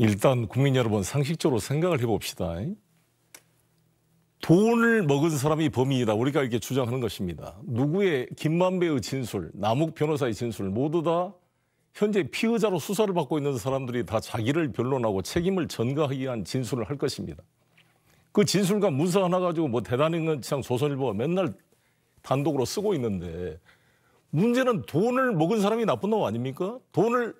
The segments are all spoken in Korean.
일단 국민 여러분 상식적으로 생각을 해봅시다. 돈을 먹은 사람이 범인이다. 우리가 이렇게 주장하는 것입니다. 누구의 김만배의 진술, 남욱 변호사의 진술 모두 다 현재 피의자로 수사를 받고 있는 사람들이 다 자기를 변론하고 책임을 전가하기 위한 진술을 할 것입니다. 그 진술과 문서 하나 가지고 뭐 대단히 그냥 조선일보가 맨날 단독으로 쓰고 있는데 문제는 돈을 먹은 사람이 나쁜 놈 아닙니까? 돈을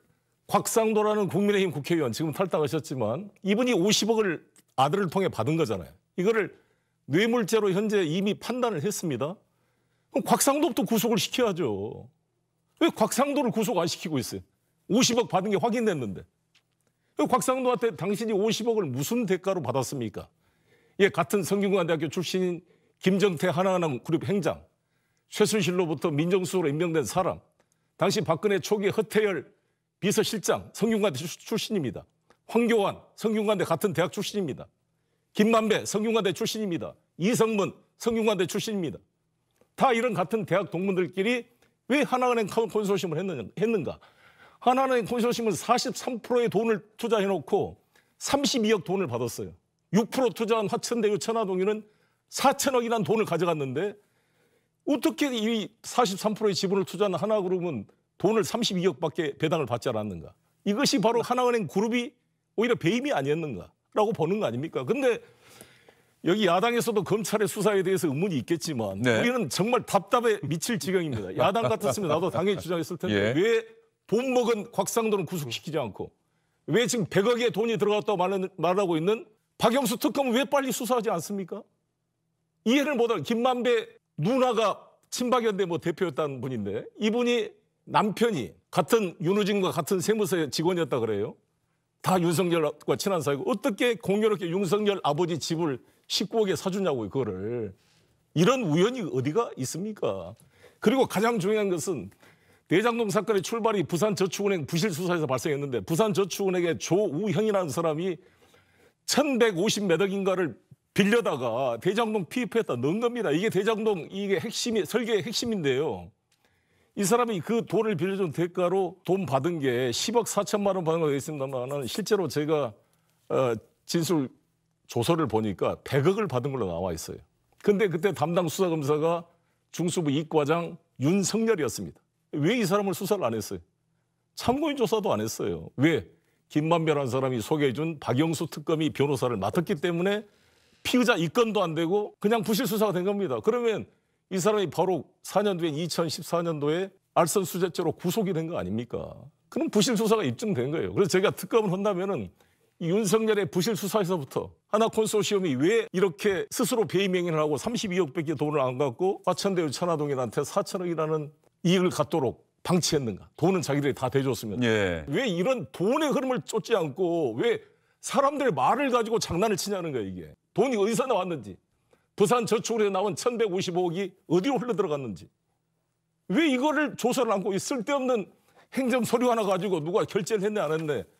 곽상도라는 국민의힘 국회의원 지금 탈당하셨지만 이분이 50억을 아들을 통해 받은 거잖아요. 이거를 뇌물죄로 현재 이미 판단을 했습니다. 그럼 곽상도부터 구속을 시켜야죠. 왜 곽상도를 구속 안 시키고 있어요? 50억 받은 게 확인됐는데. 곽상도한테 당신이 50억을 무슨 대가로 받았습니까? 예, 같은 성균관대학교 출신인 김정태 하나은행 그룹 행장, 최순실로부터 민정수로 임명된 사람, 당시 박근혜 초기 허태열 비서실장 성균관대 출신입니다. 황교안 성균관대 같은 대학 출신입니다. 김만배 성균관대 출신입니다. 이성문 성균관대 출신입니다. 다 이런 같은 대학 동문들끼리 왜 하나은행 컨소시엄을 했는가? 하나은행 컨소시엄은 43%의 돈을 투자해놓고 32억 돈을 받았어요. 6% 투자한 화천대유 천화동유는 4천억이란 돈을 가져갔는데 어떻게 이 43%의 지분을 투자한 하나그룹은 돈을 32억밖에 배당을 받지 않았는가. 이것이 바로 하나은행 그룹이 오히려 배임이 아니었는가라고 보는 거 아닙니까? 근데 여기 야당에서도 검찰의 수사에 대해서 의문이 있겠지만 네. 우리는 정말 답답해 미칠 지경입니다. 야당 같았으면 나도 당연히 주장했을 텐데 예. 왜돈 먹은 곽상도는 구속시키지 않고 왜 지금 100억의 돈이 들어갔다고 말하고 있는 박영수 특검은 왜 빨리 수사하지 않습니까? 이해를 못할 하 김만배 누나가 친박연대 뭐 대표였다는 분인데 이분이 남편이 같은 윤호진과 같은 세무서의 직원이었다 그래요. 다 윤석열과 친한 사이고 어떻게 공교롭게 윤석열 아버지 집을 19억에 사주냐고 이거를 이런 우연이 어디가 있습니까? 그리고 가장 중요한 것은 대장동 사건의 출발이 부산저축은행 부실 수사에서 발생했는데 부산저축은행의 조우형이라는 사람이 1150몇 억인가를 빌려다가 대장동 피입했다 넣은 겁니다. 이게 대장동 이게 핵심이 설계의 핵심인데요. 이 사람이 그 돈을 빌려준 대가로 돈 받은 게 10억 4천만 원 받은 거 있습니다만 실제로 제가 어, 진술 조서를 보니까 100억을 받은 걸로 나와 있어요. 근데 그때 담당 수사검사가 중수부 이과장 윤석열이었습니다. 왜 이 사람을 수사를 안 했어요? 참고인 조사도 안 했어요. 왜? 김만별한 사람이 소개해준 박영수 특검이 변호사를 맡았기 때문에 피의자 입건도 안 되고 그냥 부실 수사가 된 겁니다. 그러면 이 사람이 바로 4년 뒤에 2014년도에 알선 수재죄로 구속이 된 거 아닙니까? 그럼 부실 수사가 입증된 거예요. 그래서 제가 특검을 한다면은 윤석열의 부실 수사에서부터 하나 콘소시엄이 왜 이렇게 스스로 배임행위를 하고 32억 밖에 돈을 안 갖고 화천대유 천화동인한테 4천억이라는 이익을 갖도록 방치했는가? 돈은 자기들이 다 대줬습니다. 예. 왜 이런 돈의 흐름을 쫓지 않고 왜 사람들의 말을 가지고 장난을 치냐는 거예요, 이게. 돈이 어디서 나왔는지. 부산 저축으로 나온 1155억이 어디로 흘러들어갔는지 왜 이거를 조사를 안고 쓸데없는 행정 서류 하나 가지고 누가 결제를 했네 안 했네